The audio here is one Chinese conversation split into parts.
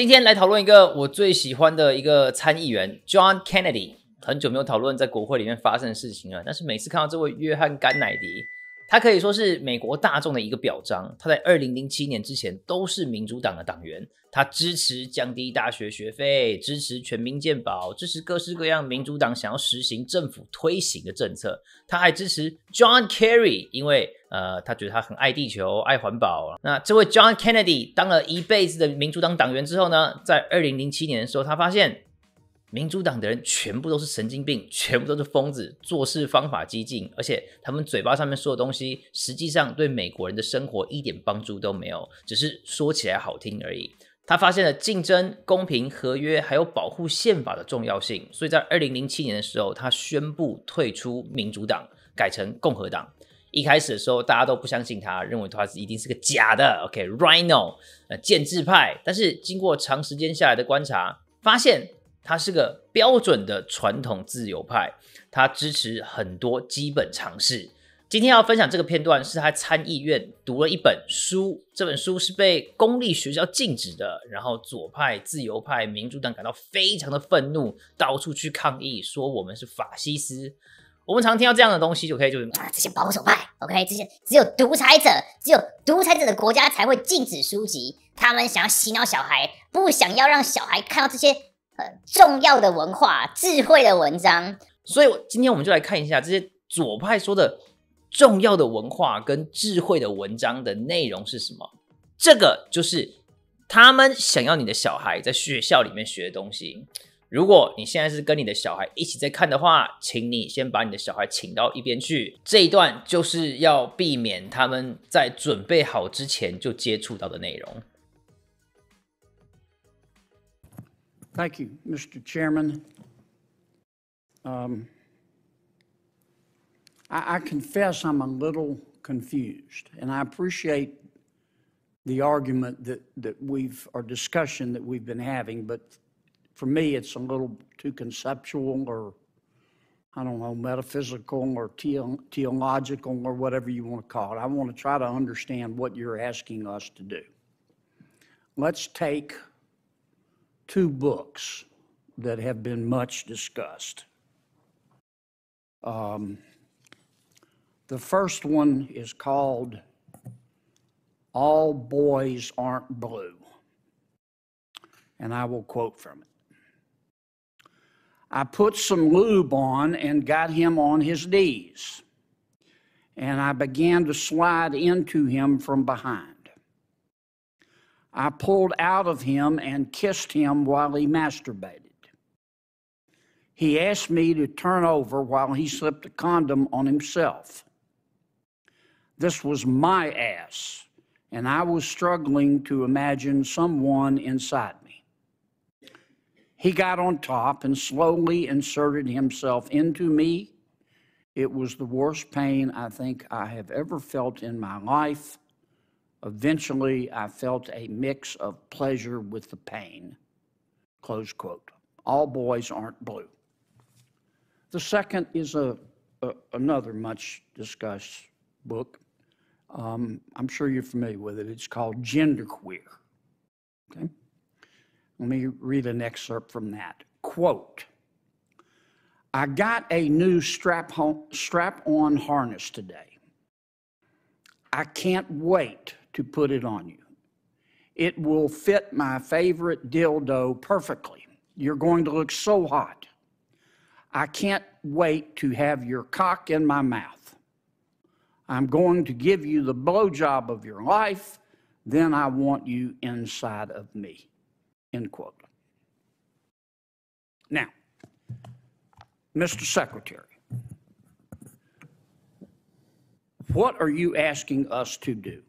今天来讨论一个我最喜欢的一个参议员 John Kennedy。很久没有讨论在国会里面发生的事情了，但是每次看到这位约翰·甘乃迪。他可以说是美国大众的一个表彰。他在二零零七年之前都是民主党的党员，他支持降低大学学费，支持全民健保，支持各式各样民主党想要实行政府推行的政策。他还支持 John Kerry，因为呃，他觉得他很爱地球，爱环保。那这位 John Kennedy 当了一辈子的民主党党员之后呢，在二零零七年的时候，他发现。民主党的人全部都是神经病，全部都是疯子，做事方法激进，而且他们嘴巴上面说的东西，实际上对美国人的生活一点帮助都没有，只是说起来好听而已。他发现了竞争、公平、合约还有保护宪法的重要性，所以在二零零七年的时候，他宣布退出民主党，改成共和党。一开始的时候，大家都不相信他，认为他是一定是个假的。OK，RINO，呃，建制派。但是经过长时间下来的观察，发现。他是个标准的传统自由派，他支持很多基本常识。今天要分享这个片段是他参议院读了一本书，这本书是被公立学校禁止的，然后左派、自由派、民主党感到非常的愤怒，到处去抗议，说我们是法西斯。我们常听到这样的东西，就可以就是啊，这些保守派，OK，这些只有独裁者，只有独裁者的国家才会禁止书籍，他们想要洗脑小孩，不想要让小孩看到这些。重要的文化智慧的文章，所以今天我们就来看一下这些左派说的重要的文化跟智慧的文章的内容是什么。这个就是他们想要你的小孩在学校里面学的东西。如果你现在是跟你的小孩一起在看的话，请你先把你的小孩请到一边去。这一段就是要避免他们在准备好之前就接触到的内容。Thank you, Mr. Chairman. Um, I, I confess I'm a little confused, and I appreciate the argument that, that we've, or discussion that we've been having, but for me, it's a little too conceptual or, I don't know, metaphysical or theological or whatever you want to call it. I want to try to understand what you're asking us to do. Let's take two books that have been much discussed. Um, the first one is called All Boys Aren't Blue, and I will quote from it. I put some lube on and got him on his knees, and I began to slide into him from behind. I pulled out of him and kissed him while he masturbated. He asked me to turn over while he slipped a condom on himself. This was my ass, and I was struggling to imagine someone inside me. He got on top and slowly inserted himself into me. It was the worst pain I think I have ever felt in my life. Eventually, I felt a mix of pleasure with the pain. Close quote. All boys aren't blue. The second is a, a another much discussed book. Um, I'm sure you're familiar with it. It's called Genderqueer. Okay? Let me read an excerpt from that. Quote I got a new strap, strap on harness today. I can't wait to put it on you. It will fit my favorite dildo perfectly. You're going to look so hot. I can't wait to have your cock in my mouth. I'm going to give you the blowjob of your life. Then I want you inside of me. End quote. Now, Mr. Secretary, what are you asking us to do?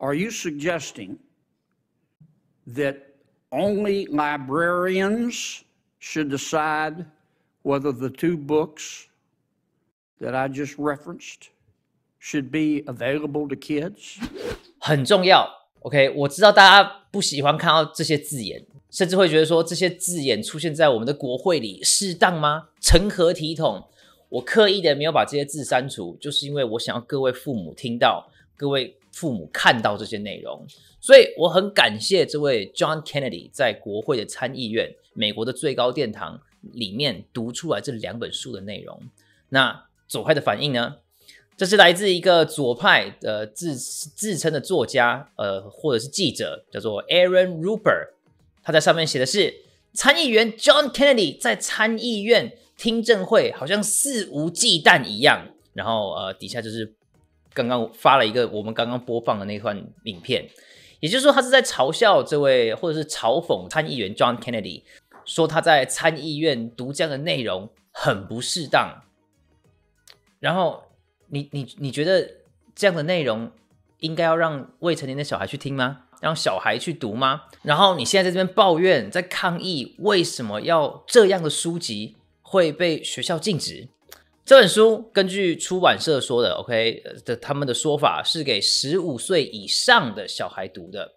Are you suggesting that only librarians should decide whether the two books that I just referenced should be available to kids? 很重要，OK，我知道大家不喜欢看到这些字眼，甚至会觉得说这些字眼出现在我们的国会里适当吗？成何体统？我刻意的没有把这些字删除，就是因为我想要各位父母听到，各位父母看到这些内容，所以我很感谢这位 John Kennedy 在国会的参议院，美国的最高殿堂里面读出来这两本书的内容。那左派的反应呢？这是来自一个左派的自自称的作家，呃，或者是记者，叫做 Aaron Rupert，他在上面写的是参议员 John Kennedy 在参议院听证会好像肆无忌惮一样，然后呃底下就是。刚刚发了一个我们刚刚播放的那段影片，也就是说，他是在嘲笑这位或者是嘲讽参议员 John Kennedy，说他在参议院读这样的内容很不适当。然后你你你觉得这样的内容应该要让未成年的小孩去听吗？让小孩去读吗？然后你现在在这边抱怨、在抗议，为什么要这样的书籍会被学校禁止？这本书根据出版社说的，OK 的他们的说法是给十五岁以上的小孩读的。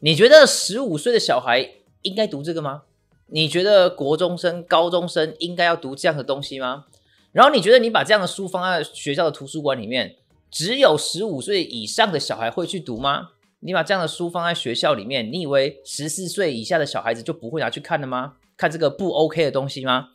你觉得十五岁的小孩应该读这个吗？你觉得国中生、高中生应该要读这样的东西吗？然后你觉得你把这样的书放在学校的图书馆里面，只有十五岁以上的小孩会去读吗？你把这样的书放在学校里面，你以为十四岁以下的小孩子就不会拿去看了吗？看这个不 OK 的东西吗？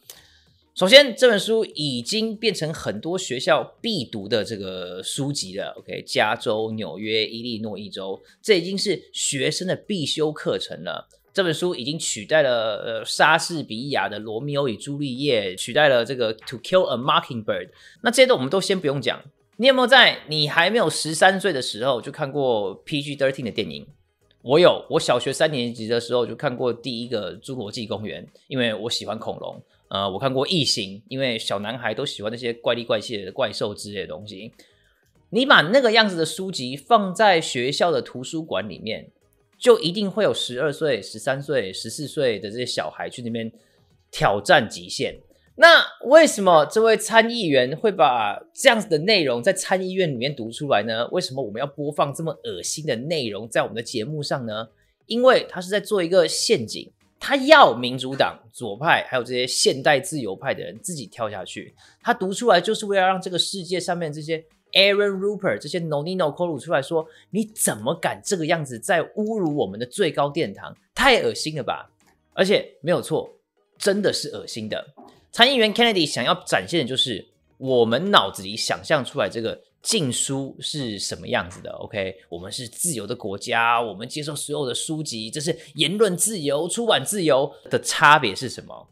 首先，这本书已经变成很多学校必读的这个书籍了。OK，加州、纽约、伊利诺伊州，这已经是学生的必修课程了。这本书已经取代了呃莎士比亚的《罗密欧与朱丽叶》，取代了这个《To Kill a Mockingbird》。那这些都我们都先不用讲。你有没有在你还没有十三岁的时候就看过 PG thirteen 的电影？我有，我小学三年级的时候就看过第一个《侏罗纪公园》，因为我喜欢恐龙。呃，我看过《异形》，因为小男孩都喜欢那些怪力怪气的怪兽之类的东西。你把那个样子的书籍放在学校的图书馆里面，就一定会有十二岁、十三岁、十四岁的这些小孩去那边挑战极限。那为什么这位参议员会把这样子的内容在参议院里面读出来呢？为什么我们要播放这么恶心的内容在我们的节目上呢？因为他是在做一个陷阱。他要民主党左派，还有这些现代自由派的人自己跳下去。他读出来，就是为了让这个世界上面这些 Aaron r u p e r 这些 Nonino Corlu 出来说：“你怎么敢这个样子在侮辱我们的最高殿堂？太恶心了吧！”而且没有错，真的是恶心的。参议员 Kennedy 想要展现的就是我们脑子里想象出来这个。禁书是什么样子的？OK，我们是自由的国家，我们接受所有的书籍，这是言论自由、出版自由的差别是什么？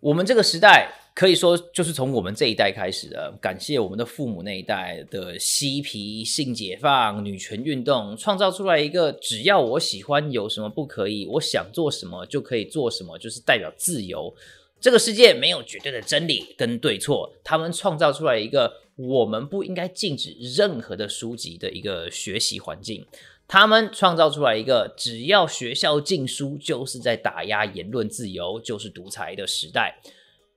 我们这个时代可以说就是从我们这一代开始的。感谢我们的父母那一代的嬉皮性解放、女权运动，创造出来一个只要我喜欢有什么不可以，我想做什么就可以做什么，就是代表自由。这个世界没有绝对的真理跟对错，他们创造出来一个。我们不应该禁止任何的书籍的一个学习环境。他们创造出来一个，只要学校禁书，就是在打压言论自由，就是独裁的时代。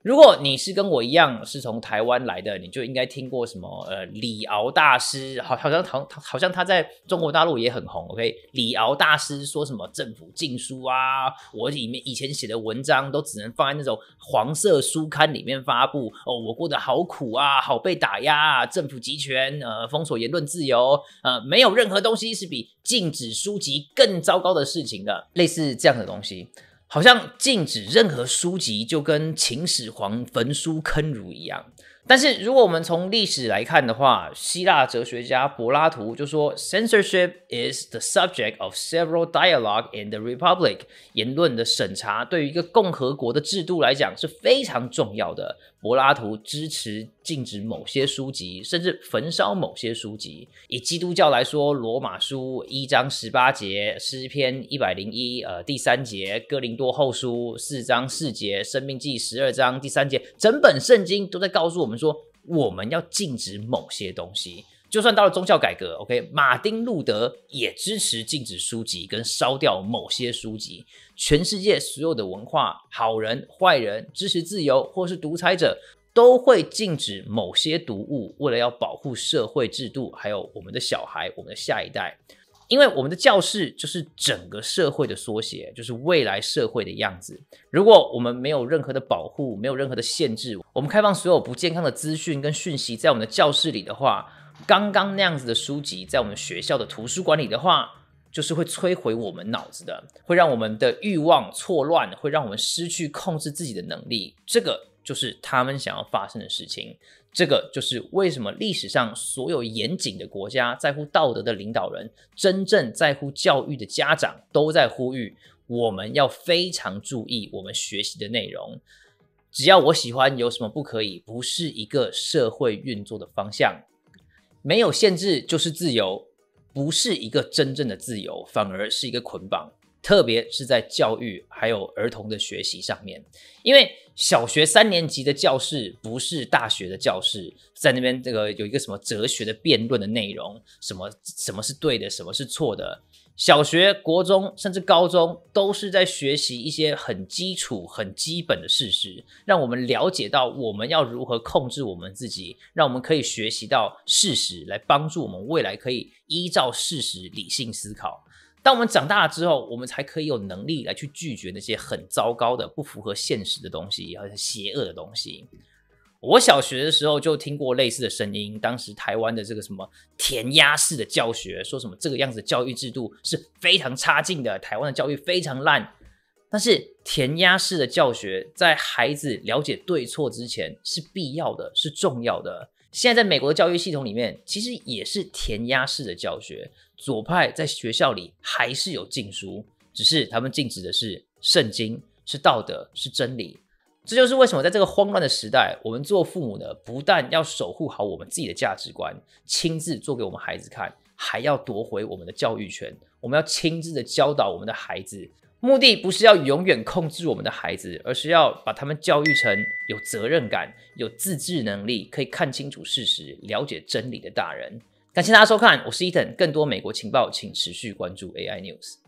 如果你是跟我一样是从台湾来的，你就应该听过什么呃李敖大师，好好像唐，好像他在中国大陆也很红。OK，李敖大师说什么政府禁书啊？我里面以前写的文章都只能放在那种黄色书刊里面发布。哦，我过得好苦啊，好被打压，啊，政府集权，呃，封锁言论自由，呃，没有任何东西是比禁止书籍更糟糕的事情的，类似这样的东西。好像禁止任何书籍，就跟秦始皇焚书坑儒一样。但是，如果我们从历史来看的话，希腊哲学家柏拉图就说：“Censorship is the subject of several dialogue in the Republic。”言论的审查对于一个共和国的制度来讲是非常重要的。柏拉图支持禁止某些书籍，甚至焚烧某些书籍。以基督教来说，《罗马书》一章十八节，《诗篇》一百零一呃第三节，《哥林多后书》四章四节，《生命记》十二章第三节，整本圣经都在告诉我们说，我们要禁止某些东西。就算到了宗教改革，OK，马丁路德也支持禁止书籍跟烧掉某些书籍。全世界所有的文化，好人坏人，支持自由或是独裁者，都会禁止某些读物，为了要保护社会制度，还有我们的小孩，我们的下一代。因为我们的教室就是整个社会的缩写，就是未来社会的样子。如果我们没有任何的保护，没有任何的限制，我们开放所有不健康的资讯跟讯息在我们的教室里的话，刚刚那样子的书籍，在我们学校的图书馆里的话，就是会摧毁我们脑子的，会让我们的欲望错乱，会让我们失去控制自己的能力。这个就是他们想要发生的事情。这个就是为什么历史上所有严谨的国家、在乎道德的领导人、真正在乎教育的家长，都在呼吁我们要非常注意我们学习的内容。只要我喜欢，有什么不可以？不是一个社会运作的方向。没有限制就是自由，不是一个真正的自由，反而是一个捆绑，特别是在教育还有儿童的学习上面，因为小学三年级的教室不是大学的教室，在那边这个有一个什么哲学的辩论的内容，什么什么是对的，什么是错的。小学、国中甚至高中，都是在学习一些很基础、很基本的事实，让我们了解到我们要如何控制我们自己，让我们可以学习到事实，来帮助我们未来可以依照事实理性思考。当我们长大了之后，我们才可以有能力来去拒绝那些很糟糕的、不符合现实的东西，以及邪恶的东西。我小学的时候就听过类似的声音，当时台湾的这个什么填鸭式的教学，说什么这个样子教育制度是非常差劲的，台湾的教育非常烂。但是填鸭式的教学在孩子了解对错之前是必要的，是重要的。现在在美国的教育系统里面，其实也是填鸭式的教学，左派在学校里还是有禁书，只是他们禁止的是圣经、是道德、是真理。这就是为什么在这个慌乱的时代，我们做父母的不但要守护好我们自己的价值观，亲自做给我们孩子看，还要夺回我们的教育权。我们要亲自的教导我们的孩子，目的不是要永远控制我们的孩子，而是要把他们教育成有责任感、有自制能力、可以看清楚事实、了解真理的大人。感谢大家收看，我是伊藤。更多美国情报请持续关注 AI News。